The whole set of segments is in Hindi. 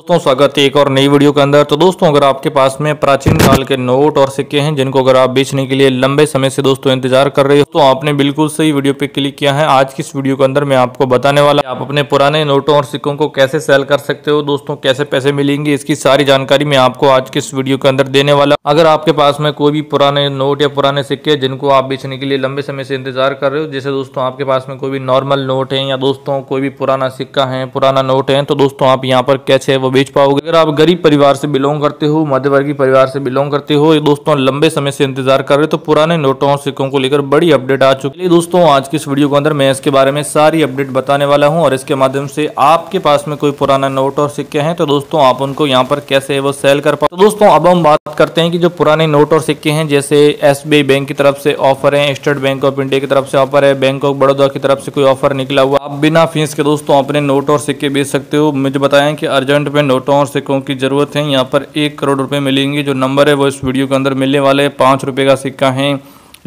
दोस्तों स्वागत है एक और नई वीडियो के अंदर तो दोस्तों अगर आपके पास में प्राचीन काल के नोट और सिक्के हैं जिनको अगर आप बेचने के लिए लंबे समय से दोस्तों इंतजार कर रहे हो तो आपने बिल्कुल सही वीडियो पे क्लिक किया है आज की इस वीडियो के अंदर मैं आपको बताने वाला आप अपने पुराने नोटों और सिक्कों को कैसे सेल कर सकते हो दोस्तों कैसे पैसे मिलेंगे इसकी सारी जानकारी मैं आपको आज की इस वीडियो के अंदर देने वाला अगर आपके पास में कोई भी पुराने नोट या पुराने सिक्के जिनको आप बेचने के लिए लंबे समय से इंतजार कर रहे हो जैसे दोस्तों आपके पास में कोई भी नॉर्मल नोट है या दोस्तों कोई भी पुराना सिक्का है पुराना नोट है तो दोस्तों आप यहाँ पर कैसे पर बेच पाओगे अगर आप गरीब परिवार से बिलोंग करते हो मध्यवर्गीय परिवार से बिलोंग करते हो ये दोस्तों लंबे समय से इंतजार कर रहे हो तो पुराने नोटों और सिक्कों को लेकर बड़ी अपडेट आ चुकी है दोस्तों आज की इस वीडियो के अंदर मैं इसके बारे में सारी अपडेट बताने वाला हूँ और इसके माध्यम से आपके पास में कोई पुराना नोट और सिक्के हैं तो दोस्तों आप उनको यहाँ पर कैसे वो सेल कर पाओ तो दोस्तों अब हम बात करते हैं कि जो पुराने नोट और सिक्के हैं जैसे एस बैंक की तरफ से ऑफर है स्टेट बैंक ऑफ इंडिया की तरफ से ऑफर है बैंक ऑफ बड़ौदा की तरफ से कोई ऑफर निकला हुआ आप बिना फीस के दोस्तों अपने नोट और सिक्के बेच सकते हो मुझे बताएं कि अर्जेंट रुपये नोटों और सिक्कों की ज़रूरत है यहाँ पर एक करोड़ रुपये मिलेंगे जो नंबर है वो इस वीडियो के अंदर मिलने वाले हैं पाँच रुपये का सिक्का है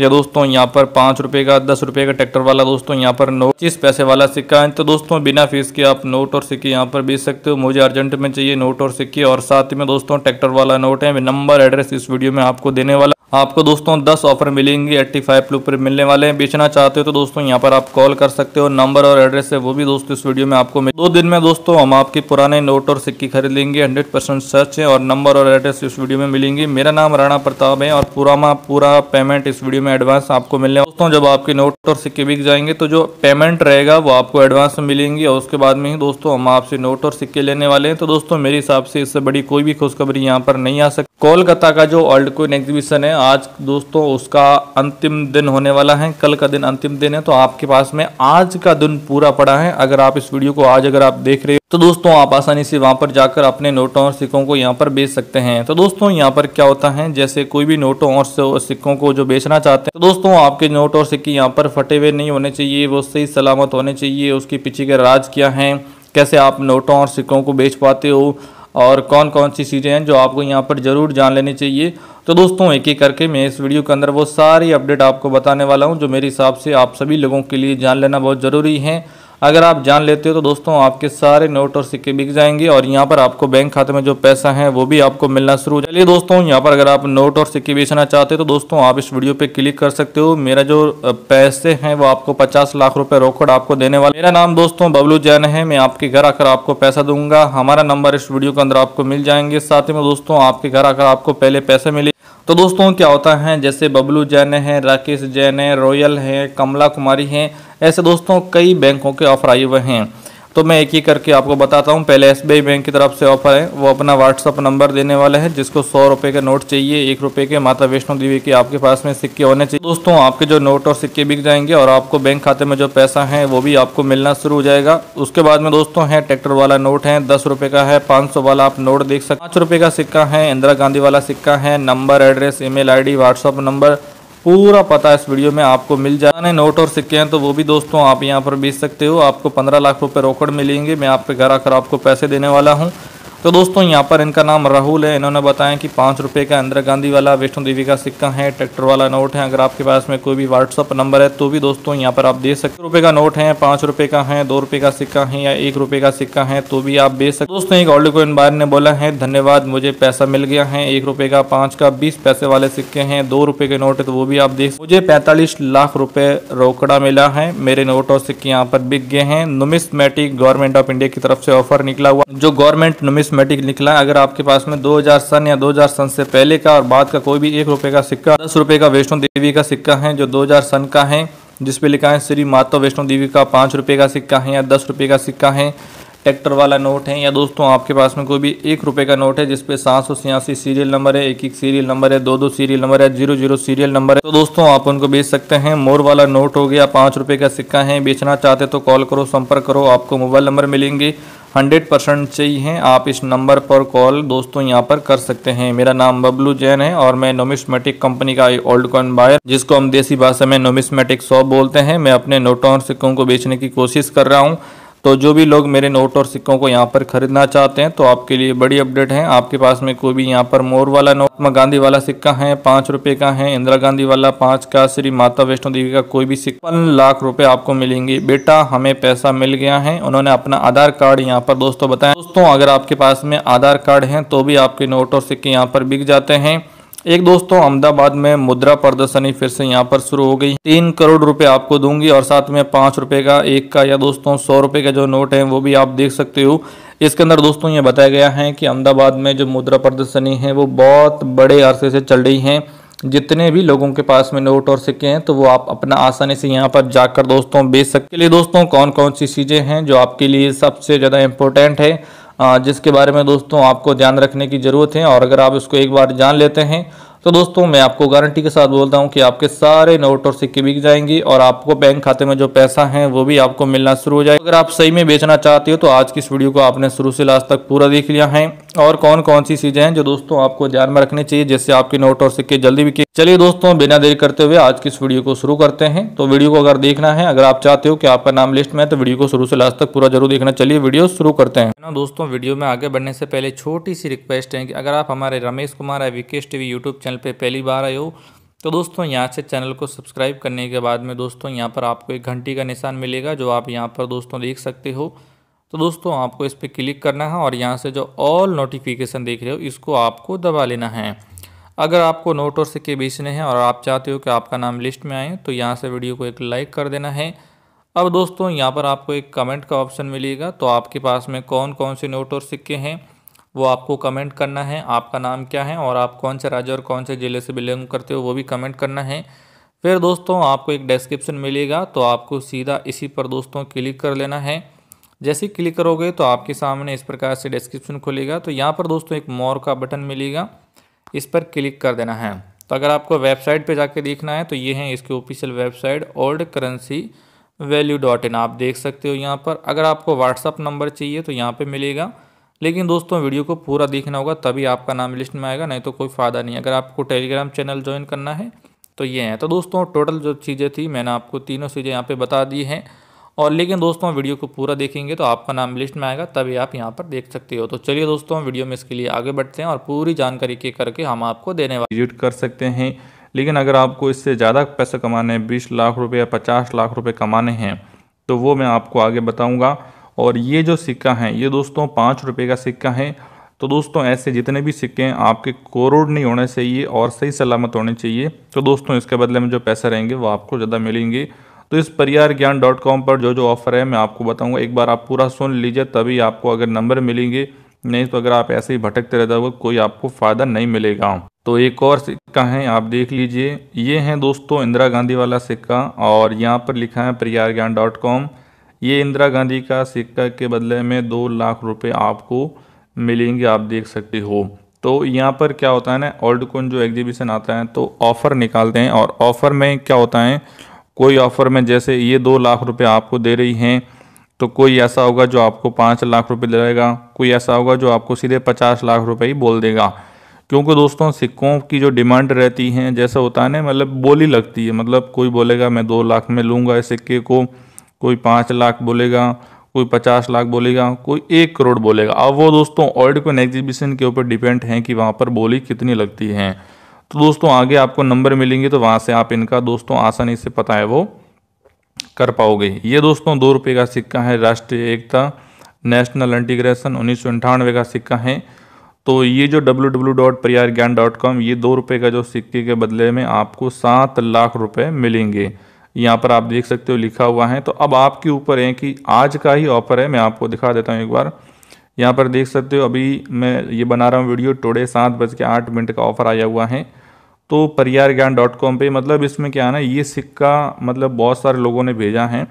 या दोस्तों यहाँ पर पाँच रुपये का दस रुपये का ट्रैक्टर वाला दोस्तों यहाँ पर नोट पच्चीस पैसे वाला सिक्का है तो दोस्तों बिना फीस के आप नोट और सिक्के यहाँ पर बेच सकते हो मुझे अर्जेंट में चाहिए नोट और सिक्के और साथ में दोस्तों ट्रैक्टर वाला नोट है नंबर एड्रेस इस वीडियो में आपको देने वाला आपको दोस्तों दस ऑफर मिलेंगे एट्टी फाइव पर मिलने वाले हैं बेचना चाहते हो तो दोस्तों यहाँ पर आप कॉल कर सकते हो नंबर और एड्रेस है वो भी दोस्तों इस वीडियो में आपको मिल दो दिन में दोस्तों हम आपके पुराने नोट और सिक्के खरीद लेंगे हंड्रेड परसेंट सर्च है और नंबर और एड्रेस इस वीडियो में मिलेंगे मेरा नाम राणा प्रताप है और पूरा पूरा पेमेंट इस वीडियो में में एडवांस आपको मिलने दोस्तों जब आपके नोट और सिक्के बिक जाएंगे तो जो पेमेंट रहेगा वो आपको एडवांस में मिलेंगी और उसके बाद में ही दोस्तों हम आपसे नोट और सिक्के लेने वाले हैं तो दोस्तों मेरे हिसाब से इससे बड़ी कोई भी खुशखबरी यहाँ पर नहीं आ सकती कोलकाता का जो ऑल्ड कोइन एग्जीबिशन है आज दोस्तों उसका अंतिम दिन होने वाला है कल का दिन अंतिम दिन है तो आपके पास में आज का दिन पूरा पड़ा है अगर आप इस वीडियो को आज अगर आप देख रहे हो तो दोस्तों आप आसानी से वहां पर जाकर अपने नोटों और सिक्कों को यहां पर बेच सकते हैं तो दोस्तों यहां पर क्या होता है जैसे कोई भी नोटों और सिक्कों को जो बेचना चाहते जाते हैं तो दोस्तों आपके नोट और सिक्के यहाँ पर फटे हुए नहीं होने चाहिए वो सही सलामत होने चाहिए उसके पीछे के राज क्या हैं कैसे आप नोटों और सिक्कों को बेच पाते हो और कौन कौन सी चीज़ें हैं जो आपको यहाँ पर ज़रूर जान लेनी चाहिए तो दोस्तों एक एक करके मैं इस वीडियो के अंदर वो सारी अपडेट आपको बताने वाला हूँ जो मेरे हिसाब से आप सभी लोगों के लिए जान लेना बहुत ज़रूरी है अगर आप जान लेते हो तो दोस्तों आपके सारे नोट और सिक्के बिक जाएंगे और यहाँ पर आपको बैंक खाते में जो पैसा है वो भी आपको मिलना शुरू हो चलिए दोस्तों यहाँ पर अगर आप नोट और सिक्के बेचना चाहते हो तो दोस्तों आप इस वीडियो पे क्लिक कर सकते हो मेरा जो पैसे हैं वो आपको पचास लाख रुपए रोकड़ आपको देने वाला मेरा नाम दोस्तों बबलू जैन है मैं आपके घर आकर आपको पैसा दूंगा हमारा नंबर इस वीडियो के अंदर आपको मिल जाएंगे साथ ही में दोस्तों आपके घर आकर आपको पहले पैसे मिले तो दोस्तों क्या होता है जैसे बबलू जैन है राकेश जैन है रॉयल है कमला कुमारी हैं ऐसे दोस्तों कई बैंकों के ऑफर आए हुए हैं तो मैं एक ही करके आपको बताता हूँ पहले एस बैंक की तरफ से ऑफर है वो अपना व्हाट्सअप नंबर देने वाले हैं जिसको सौ रुपये के नोट चाहिए एक रुपये के माता वैष्णो देवी के आपके पास में सिक्के होने चाहिए दोस्तों आपके जो नोट और सिक्के बिक जाएंगे और आपको बैंक खाते में जो पैसा है वो भी आपको मिलना शुरू हो जाएगा उसके बाद में दोस्तों है ट्रैक्टर वाला नोट है दस रुपये का है पाँच सौ वाला आप नोट देख सकते पाँच रुपये का सिक्का है इंदिरा गांधी वाला सिक्का है number address email ID WhatsApp number पूरा पता इस वीडियो में आपको मिल जाने नोट और सिक्के हैं तो वो भी दोस्तों आप यहाँ पर बेच सकते हो आपको पंद्रह लाख रुपये रोकड़ मिलेंगे मैं आपके घर आकर आपको पैसे देने वाला हूँ तो दोस्तों यहाँ पर इनका नाम राहुल है इन्होंने बताया कि पाँच रुपये का इंदिरा गांधी वाला वैष्णो देवी का सिक्का है ट्रैक्टर वाला नोट है अगर आपके पास में कोई भी व्हाट्सअप नंबर है तो भी दोस्तों यहाँ पर आप दे सकते रुपये का नोट है पाँच रुपये का है दो रुपये का सिक्का है या एक रुपये का सिक्का है तो भी आप बेच सकते दोस्तों एक ऑडियो को इनबार ने बोला है धन्यवाद मुझे पैसा मिल गया है एक रुपये का पाँच का बीस पैसे वाले सिक्के हैं दो रुपये के नोट है तो वो भी आप देख मुझे पैंतालीस लाख रुपये रोकड़ा मिला है मेरे नोट और सिक्के यहाँ पर बिक गए हैं नुमिस गवर्नमेंट ऑफ इंडिया की तरफ से ऑफर निकला हुआ जो गवर्नमेंट नुमिस मेटिक निकला अगर आपके पास में 2000 सन या 2000 सन से पहले का और बाद का कोई भी एक रुपये का सिक्का दस रुपये का वैष्णो देवी का सिक्का है जो 2000 सन का है जिसपे लिखा है श्री माता वैष्णो देवी का पाँच रुपये का सिक्का है या दस रुपये का सिक्का है ट्रैक्टर वाला नोट है या दोस्तों आपके पास में कोई भी एक रुपये का नोट है जिसपे सात सौ छियासी सीरियल नंबर है एक एक सीरियल नंबर है दो दो सीरियल नंबर है जीरो जीरो सीरियल नंबर है तो दोस्तों आप उनको बेच सकते हैं मोर वाला नोट हो गया पाँच रुपये का सिक्का है बेचना चाहते तो कॉल करो संपर्क करो आपको मोबाइल नंबर मिलेंगे हंड्रेड परसेंट चाहिए आप इस नंबर पर कॉल दोस्तों यहाँ पर कर सकते हैं मेरा नाम बबलू जैन है और मैं नोमिस्मेटिक कंपनी का ओल्ड कॉइन बायर जिसको हम देसी भाषा में नोमिस्मेटिक शॉप बोलते हैं मैं अपने नोटों और सिक्कों को बेचने की कोशिश कर रहा हूँ तो जो भी लोग मेरे नोट और सिक्कों को यहाँ पर खरीदना चाहते हैं तो आपके लिए बड़ी अपडेट है आपके पास में कोई भी यहाँ पर मोर वाला नोट महात्मा गांधी वाला सिक्का है पाँच रुपये का है इंदिरा गांधी वाला पाँच का श्री माता वैष्णो देवी का कोई भी सिक्का लाख रुपए आपको मिलेंगे बेटा हमें पैसा मिल गया है उन्होंने अपना आधार कार्ड यहाँ पर दोस्तों बताया दोस्तों अगर आपके पास में आधार कार्ड है तो भी आपके नोट और सिक्के यहाँ पर बिक जाते हैं एक दोस्तों अहमदाबाद में मुद्रा प्रदर्शनी फिर से यहाँ पर शुरू हो गई तीन करोड़ रुपए आपको दूंगी और साथ में पाँच रुपए का एक का या दोस्तों सौ रुपए का जो नोट है वो भी आप देख सकते हो इसके अंदर दोस्तों ये बताया गया है कि अहमदाबाद में जो मुद्रा प्रदर्शनी है वो बहुत बड़े अरसे से चल रही है जितने भी लोगों के पास में नोट और सिक्के हैं तो वो आप अपना आसानी से यहाँ पर जाकर दोस्तों बेच सकते लिए दोस्तों कौन कौन सी चीज़ें हैं जो आपके लिए सबसे ज़्यादा इम्पोर्टेंट है जिसके बारे में दोस्तों आपको ध्यान रखने की ज़रूरत है और अगर आप इसको एक बार जान लेते हैं तो दोस्तों मैं आपको गारंटी के साथ बोलता हूं कि आपके सारे नोट और सिक्के बिक जाएंगे और आपको बैंक खाते में जो पैसा है वो भी आपको मिलना शुरू हो जाएगा अगर आप सही में बेचना चाहते हो तो आज की इस वीडियो को आपने शुरू से लास्ट तक पूरा देख लिया है और कौन कौन सी चीजें हैं जो दोस्तों आपको ध्यान में रखनी चाहिए जिससे आपके नोट और सिक्के जल्दी बिके चलिए दोस्तों बिना देर करते हुए आज की इस वीडियो को शुरू करते हैं तो वीडियो को अगर देखना है अगर आप चाहते हो कि आपका नाम लिस्ट में तो वीडियो को शुरू से लास्ट तक पूरा जरूर देखना चलिए वीडियो शुरू करते हैं ना दोस्तों वीडियो में आगे बढ़ने से पहले छोटी सी रिक्वेस्ट है कि अगर आप हमारे Ramesh Kumar T V YouTube channel पे पहली बार आए हो तो दोस्तों यहाँ से चैनल को सब्सक्राइब करने के बाद में दोस्तों यहाँ पर आपको एक घंटी का निशान मिलेगा जो आप यहाँ पर दोस्तों देख सकते हो तो दोस्तों आपको इस पर क्लिक करना है और यहाँ से जो ऑल नोटिफिकेशन देख रहे हो इसको आपको दबा लेना है अगर आपको नोट और सिक्के बेचने हैं और आप चाहते हो कि आपका नाम लिस्ट में आए तो यहाँ से वीडियो को एक लाइक कर देना है अब दोस्तों यहाँ पर आपको एक कमेंट का ऑप्शन मिलेगा तो आपके पास में कौन कौन से नोट और सिक्के हैं वो आपको कमेंट करना है आपका नाम क्या है और आप कौन से राज्य और कौन से ज़िले से बिलोंग करते हो वो भी कमेंट करना है फिर दोस्तों आपको एक डिस्क्रिप्शन मिलेगा तो आपको सीधा इसी पर दोस्तों क्लिक कर लेना है जैसे ही क्लिक करोगे तो आपके सामने इस प्रकार से डिस्क्रिप्शन खुलेगा तो यहाँ पर दोस्तों एक मोर का बटन मिलेगा इस पर क्लिक कर देना है तो अगर आपको वेबसाइट पर जाके देखना है तो ये है इसकी official website old currency value dot in आप देख सकते हो यहाँ पर अगर आपको व्हाट्सअप नंबर चाहिए तो यहाँ पे मिलेगा लेकिन दोस्तों वीडियो को पूरा देखना होगा तभी आपका नाम लिस्ट में आएगा नहीं तो कोई फ़ायदा नहीं अगर आपको टेलीग्राम चैनल ज्वाइन करना है तो ये है तो दोस्तों टोटल जो चीज़ें थी मैंने आपको तीनों चीज़ें यहाँ पर बता दी हैं और लेकिन दोस्तों वीडियो को पूरा देखेंगे तो आपका नाम लिस्ट में आएगा तभी आप यहाँ पर देख सकते हो तो चलिए दोस्तों वीडियो में इसके लिए आगे बढ़ते हैं और पूरी जानकारी के करके हम आपको देने वाले विजिट कर सकते हैं लेकिन अगर आपको इससे ज़्यादा पैसे कमाने हैं बीस लाख रुपये या पचास लाख रुपये कमाने हैं तो वो मैं आपको आगे बताऊँगा और ये जो सिक्का है ये दोस्तों पाँच रुपये का सिक्का है तो दोस्तों ऐसे जितने भी सिक्के हैं आपके कोरोड नहीं होने चाहिए और सही सलामत होने चाहिए तो दोस्तों इसके बदले में जो पैसे रहेंगे वो आपको ज़्यादा मिलेंगे तो इस परियार ज्ञान डॉट कॉम पर जो जो ऑफ़र है मैं आपको बताऊंगा एक बार आप पूरा सुन लीजिए तभी आपको अगर नंबर मिलेंगे नहीं तो अगर आप ऐसे ही भटकते रहते हो कोई आपको फ़ायदा नहीं मिलेगा तो एक और सिक्का है आप देख लीजिए ये हैं दोस्तों इंदिरा गांधी वाला सिक्का और यहाँ पर लिखा है प्रियार ज्ञान डॉट कॉम ये इंदिरा गांधी का सिक्का के बदले में दो लाख रुपए आपको मिलेंगे आप देख सकते हो तो यहाँ पर क्या होता है ना ओल्ड कोइन जो एग्जीबिशन आता है तो ऑफ़र निकालते हैं और ऑफ़र में क्या होता है कोई ऑफ़र में जैसे ये दो लाख रुपये आपको दे रही हैं तो कोई ऐसा होगा जो आपको पाँच लाख रुपये दे कोई ऐसा होगा जो आपको सीधे पचास लाख रुपये ही बोल देगा क्योंकि दोस्तों सिक्कों की जो डिमांड रहती हैं जैसा होता है ना मतलब बोली लगती है मतलब कोई बोलेगा मैं दो लाख में लूँगा इस सिक्के को कोई पाँच लाख बोलेगा कोई पचास लाख बोलेगा कोई एक करोड़ बोलेगा अब वो दोस्तों ऑल्ड कोइन एग्जीबिशन के ऊपर डिपेंड हैं कि वहाँ पर बोली कितनी लगती है तो दोस्तों आगे आपको नंबर मिलेंगे तो वहाँ से आप इनका दोस्तों आसानी से पता है वो कर पाओगे ये दोस्तों दो रुपये का सिक्का है राष्ट्रीय एकता नेशनल इंटीग्रेशन उन्नीस का सिक्का है तो ये जो डब्ल्यू डब्ल्यू डॉट परियार ज्ञान डॉट कॉम ये दो रुपये का जो सिक्के के बदले में आपको सात लाख रुपये मिलेंगे यहाँ पर आप देख सकते हो लिखा हुआ है तो अब आपके ऊपर है कि आज का ही ऑफर है मैं आपको दिखा देता हूँ एक बार यहाँ पर देख सकते हो अभी मैं ये बना रहा हूँ वीडियो टोडे सात बज के आठ मिनट का ऑफर आया हुआ है तो परियार ज्ञान डॉट कॉम पर मतलब इसमें क्या है ना ये सिक्का मतलब बहुत सारे लोगों ने भेजा है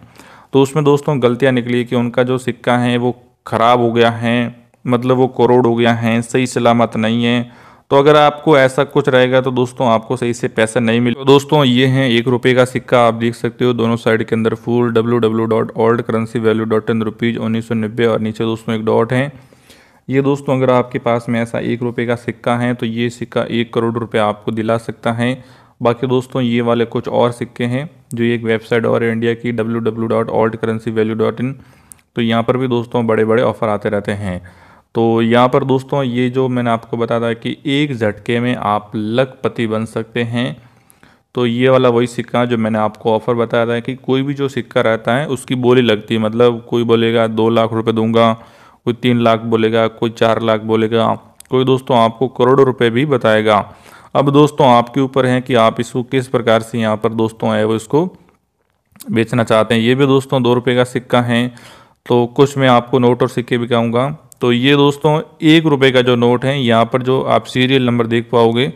तो उसमें दोस्तों गलतियाँ निकली कि उनका जो सिक्का है वो ख़राब हो गया है मतलब वो कोरोड हो गया है सही सलामत नहीं है तो अगर आपको ऐसा कुछ रहेगा तो दोस्तों आपको सही से पैसा नहीं मिले तो दोस्तों ये हैं एक रुपये का सिक्का आप देख सकते हो दोनों साइड के अंदर full W W dot old currency value dot in rupees उन्नीस सौ नब्बे और नीचे दोस्तों एक डॉट है ये दोस्तों अगर आपके पास में ऐसा एक रुपये का सिक्का है तो ये सिक्का एक करोड़ रुपये आपको दिला सकता है बाकी दोस्तों ये वाले कुछ और सिक्के हैं जो एक वेबसाइट और इंडिया की W W dot old currency value dot in तो यहाँ पर भी दोस्तों बड़े बड़े ऑफ़र आते रहते हैं तो यहाँ पर दोस्तों ये जो मैंने आपको बताया था कि एक झटके में आप लखपति बन सकते हैं तो ये वाला वही सिक्का जो मैंने आपको ऑफ़र बताया था कि कोई भी जो सिक्का रहता है उसकी बोली लगती है मतलब कोई बोलेगा दो लाख रुपए दूंगा कोई तीन लाख बोलेगा कोई चार लाख बोलेगा कोई दोस्तों आपको करोड़ों रुपए भी बताएगा अब दोस्तों आपके ऊपर है कि आप इसको किस प्रकार से यहाँ पर दोस्तों है वो इसको बेचना चाहते हैं ये भी दोस्तों दो रुपये का सिक्का है तो कुछ मैं आपको नोट और सिक्के भी कहूँगा तो ये दोस्तों एक रुपये का जो नोट है यहाँ पर जो आप सीरियल नंबर देख पाओगे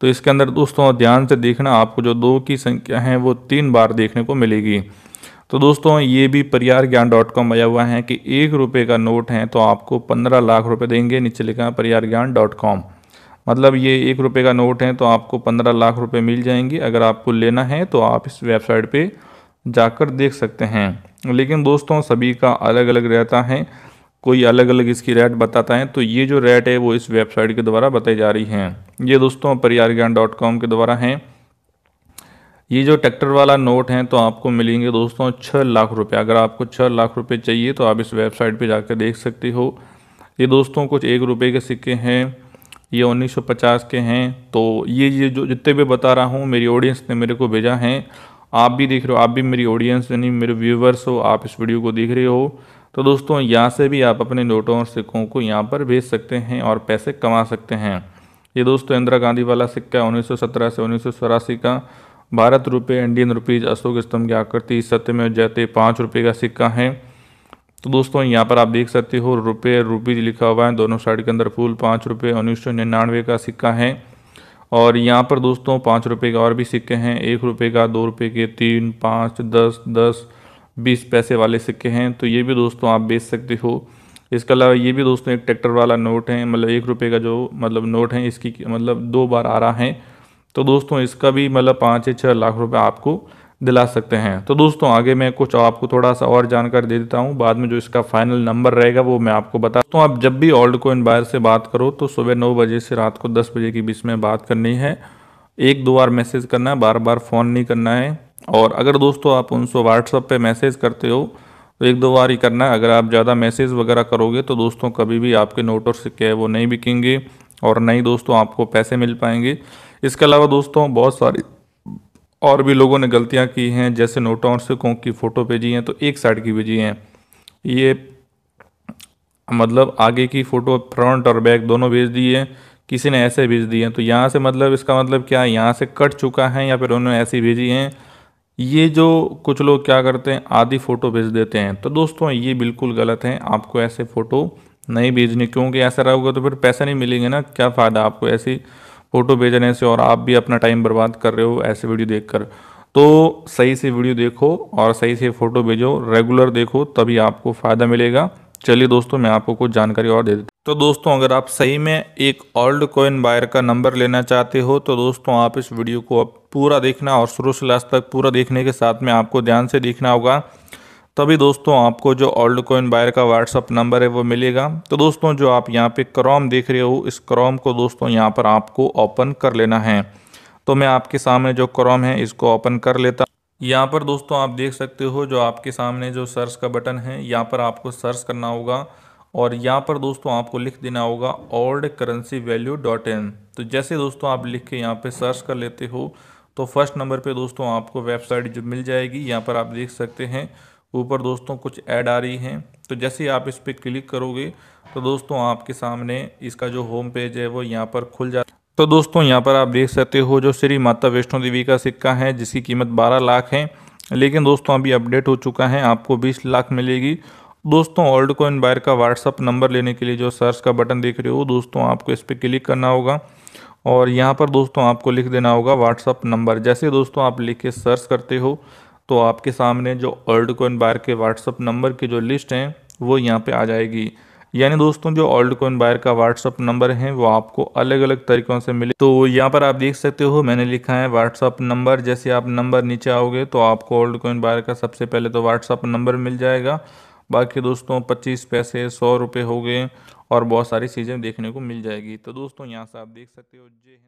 तो इसके अंदर दोस्तों ध्यान से देखना आपको जो दो की संख्या है वो तीन बार देखने को मिलेगी तो दोस्तों ये भी परियार ज्ञान डॉट कॉम आया हुआ है कि एक रुपये का नोट है तो आपको पंद्रह लाख रुपये देंगे नीचे लिखा परियार ज्ञान डॉट कॉम मतलब ये एक रुपये का नोट है तो आपको पंद्रह लाख रुपये मिल जाएंगे अगर आपको लेना है तो आप इस वेबसाइट पे जाकर देख सकते हैं लेकिन दोस्तों सभी का अलग अलग रहता है कोई अलग अलग इसकी रेट बताता है तो ये जो रेट है वो इस वेबसाइट के द्वारा बताई जा रही हैं ये दोस्तों परियार ज्ञान डॉट कॉम के द्वारा हैं ये जो ट्रैक्टर वाला नोट हैं तो आपको मिलेंगे दोस्तों छः लाख रुपये अगर आपको छः लाख रुपये चाहिए तो आप इस वेबसाइट पे जाकर देख सकते हो ये दोस्तों कुछ एक रुपये के सिक्के हैं ये 1950 के हैं तो ये ये जो जितने भी बता रहा हूँ मेरी ऑडियंस ने मेरे को भेजा है आप भी देख रहे हो आप भी मेरी ऑडियंस यानी मेरे व्यूवर्स हो आप इस वीडियो को देख रहे हो तो दोस्तों यहाँ से भी आप अपने नोटों और सिक्कों को यहाँ पर भेज सकते हैं और पैसे कमा सकते हैं ये दोस्तों इंदिरा गांधी वाला सिक्का 1917 से उन्नीस का भारत रुपये इंडियन रुपीज अशोक स्तंभ की आकृति सत्य में जयते पाँच रुपये का सिक्का है तो दोस्तों यहाँ पर आप देख सकते हो रुपये रुपीज लिखा हुआ है दोनों साइड के अंदर फूल पाँच रुपये उन्नीस सौ निन्यानवे का सिक्का है और यहाँ पर दोस्तों पाँच रुपये का और भी सिक्के हैं एक रुपये का दो रुपये के तीन पाँच दस दस बीस पैसे वाले सिक्के हैं तो ये भी दोस्तों आप बेच सकते हो इसके अलावा ये भी दोस्तों एक ट्रैक्टर वाला नोट है मतलब एक रुपये का जो मतलब नोट है इसकी मतलब दो बार आ रहा है तो दोस्तों इसका भी मतलब पाँच या छः लाख रुपये आपको दिला सकते हैं तो दोस्तों आगे मैं कुछ आपको थोड़ा सा और जानकारी दे देता हूँ बाद में जो इसका फाइनल नंबर रहेगा वो मैं आपको बता दोस्तों आप जब भी ओल्ड कोइन बायर से बात करो तो सुबह नौ बजे से रात को दस बजे के बीच में बात करनी है एक दो बार मैसेज करना है बार बार फ़ोन नहीं करना है और अगर दोस्तों आप उनसे व्हाट्सअप पे मैसेज करते हो तो एक दो बार ही करना अगर आप ज़्यादा मैसेज वगैरह करोगे तो दोस्तों कभी भी आपके नोट और सिक्के वो नहीं बिकेंगे और नहीं दोस्तों आपको पैसे मिल पाएंगे इसके अलावा दोस्तों बहुत सारी और भी लोगों ने गलतियाँ की हैं जैसे नोटों और सिक्कों की फ़ोटो भेजी हैं तो एक साइड की भेजी हैं ये मतलब आगे की फ़ोटो फ्रंट और बैक दोनों भेज दी है किसी ने ऐसे भेज दिए हैं तो यहाँ से मतलब इसका मतलब क्या है यहाँ से कट चुका है या फिर उन्होंने ऐसी भेजी हैं ये जो कुछ लोग क्या करते हैं आधी फ़ोटो भेज देते हैं तो दोस्तों ये बिल्कुल गलत है आपको ऐसे फ़ोटो नहीं भेजने क्योंकि ऐसा रहोगे तो फिर पैसे नहीं मिलेंगे ना क्या फ़ायदा आपको ऐसी फ़ोटो भेजने से और आप भी अपना टाइम बर्बाद कर रहे हो ऐसे वीडियो देखकर तो सही से वीडियो देखो और सही से फ़ोटो भेजो रेगुलर देखो तभी आपको फ़ायदा मिलेगा चलिए दोस्तों मैं आपको कुछ जानकारी और दे देता तो दोस्तों अगर आप सही में एक ओल्ड कॉइन बायर का नंबर लेना चाहते हो तो दोस्तों आप इस वीडियो को अब पूरा देखना और शुरू से लास्ट तक पूरा देखने के साथ में आपको ध्यान से देखना होगा तभी दोस्तों आपको जो ओल्ड कॉइन बायर का व्हाट्सअप नंबर है वो मिलेगा तो दोस्तों जो आप यहाँ पे क्रॉम देख रहे हो इस क्रॉम को दोस्तों यहाँ पर आपको ओपन कर लेना है तो मैं आपके सामने जो क्रॉम है इसको ओपन कर लेता यहाँ पर दोस्तों आप देख सकते हो जो आपके सामने जो सर्च का बटन है यहाँ पर आपको सर्च करना होगा और यहाँ पर दोस्तों आपको लिख देना होगा old currency value dot in तो जैसे दोस्तों आप लिख के यहाँ पे सर्च कर लेते हो तो फर्स्ट नंबर पे दोस्तों आपको वेबसाइट जो मिल जाएगी यहाँ पर आप देख सकते हैं ऊपर दोस्तों कुछ ऐड आ रही हैं तो जैसे आप इस पर क्लिक करोगे तो दोस्तों आपके सामने इसका जो होम पेज है वो यहाँ पर खुल जाता तो दोस्तों यहाँ पर आप देख सकते हो जो श्री माता वैष्णो देवी का सिक्का है जिसकी कीमत 12 लाख है लेकिन दोस्तों अभी अपडेट हो चुका है आपको 20 लाख मिलेगी दोस्तों ओल्ड कॉइन बायर का व्हाट्सअप नंबर लेने के लिए जो सर्च का बटन देख रहे हो दोस्तों आपको इस पर क्लिक करना होगा और यहाँ पर दोस्तों आपको लिख देना होगा व्हाट्सअप नंबर जैसे दोस्तों आप लिख के सर्च करते हो तो आपके सामने जो ओल्ड कॉइन बायर के व्हाट्सअप नंबर की जो लिस्ट हैं वो यहाँ पर आ जाएगी यानी दोस्तों जो ओल्ड कॉइन बायर का व्हाट्सअप नंबर है वो आपको अलग अलग तरीकों से मिले तो यहाँ पर आप देख सकते हो मैंने लिखा है व्हाट्सअप नंबर जैसे आप नंबर नीचे आओगे तो आपको ओल्ड कॉइन बायर का सबसे पहले तो व्हाट्सअप नंबर मिल जाएगा बाकी दोस्तों पच्चीस पैसे सौ रुपये हो गए और बहुत सारी चीज़ें देखने को मिल जाएगी तो दोस्तों यहाँ से आप देख सकते हो जी